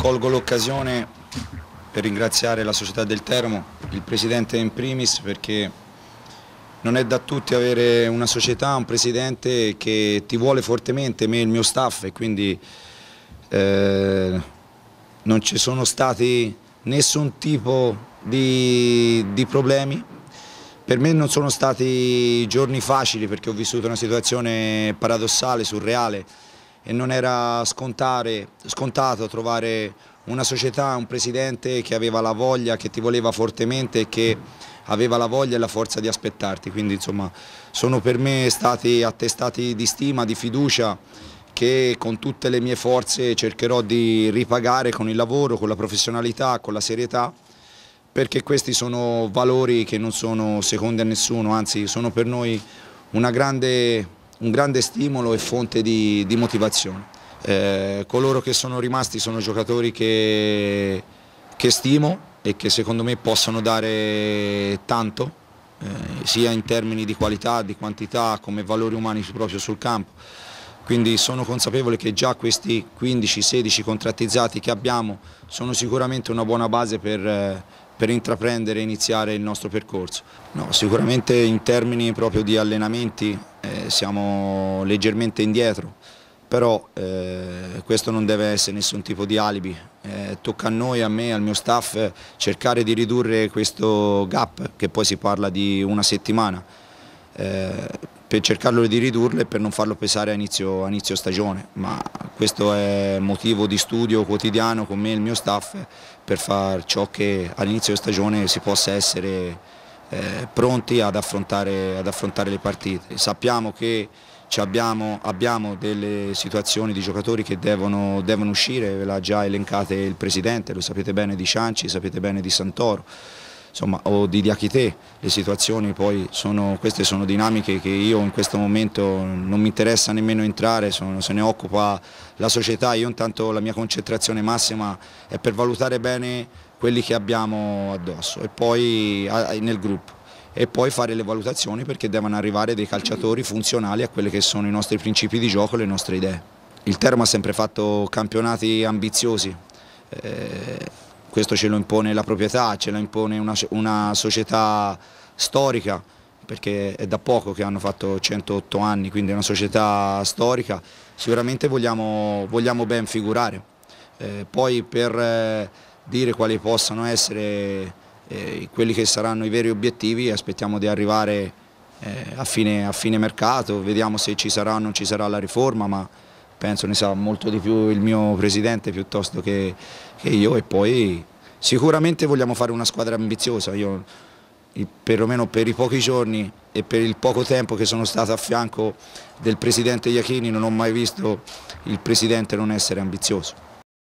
Colgo l'occasione per ringraziare la società del Teramo, il presidente in primis perché non è da tutti avere una società, un presidente che ti vuole fortemente, me e il mio staff e quindi eh, non ci sono stati nessun tipo di, di problemi. Per me non sono stati giorni facili perché ho vissuto una situazione paradossale, surreale, e non era scontare, scontato trovare una società, un presidente che aveva la voglia, che ti voleva fortemente e che aveva la voglia e la forza di aspettarti, quindi insomma sono per me stati attestati di stima, di fiducia che con tutte le mie forze cercherò di ripagare con il lavoro, con la professionalità, con la serietà perché questi sono valori che non sono secondi a nessuno, anzi sono per noi una grande un grande stimolo e fonte di, di motivazione. Eh, coloro che sono rimasti sono giocatori che, che, stimo e che secondo me possono dare tanto, eh, sia in termini di qualità, di quantità, come valori umani proprio sul campo. Quindi sono consapevole che già questi 15-16 contrattizzati che abbiamo sono sicuramente una buona base per, eh, per intraprendere e iniziare il nostro percorso. No, sicuramente in termini proprio di allenamenti eh, siamo leggermente indietro, però eh, questo non deve essere nessun tipo di alibi. Eh, tocca a noi, a me, al mio staff cercare di ridurre questo gap che poi si parla di una settimana. Eh, per cercarlo di ridurle e per non farlo pesare a inizio, a inizio, stagione, ma questo è motivo di studio quotidiano con me e il mio staff per far ciò che all'inizio stagione si possa essere eh, pronti ad affrontare, ad affrontare, le partite. Sappiamo che abbiamo, abbiamo, delle situazioni di giocatori che devono, devono uscire, ve l'ha già elencate il Presidente, lo sapete bene di Cianci, sapete bene di Santoro, insomma, o di Diachite, le situazioni poi sono, queste sono dinamiche che io in questo momento non mi interessa nemmeno entrare, sono, se ne occupa la società, io intanto la mia concentrazione massima è per valutare bene quelli che abbiamo addosso e poi nel gruppo e poi fare le valutazioni perché devono arrivare dei calciatori funzionali a quelli che sono i nostri principi di gioco le nostre idee. Il Termo ha sempre fatto campionati ambiziosi, eh, questo ce lo impone la proprietà, ce lo impone una, una società storica perché è da poco che hanno fatto 108 anni, quindi è una società storica, sicuramente vogliamo, vogliamo ben figurare. Eh, poi per eh, dire quali possano essere eh, quelli che saranno i veri obiettivi aspettiamo di arrivare eh, a fine, a, fine, mercato, vediamo se ci sarà o non ci sarà la riforma, ma penso ne sa molto di più il mio presidente piuttosto che, che io e poi sicuramente vogliamo fare una squadra ambiziosa, io perlomeno per i pochi giorni e per il poco tempo che sono stato a fianco del presidente Iachini non ho mai visto il presidente non essere ambizioso.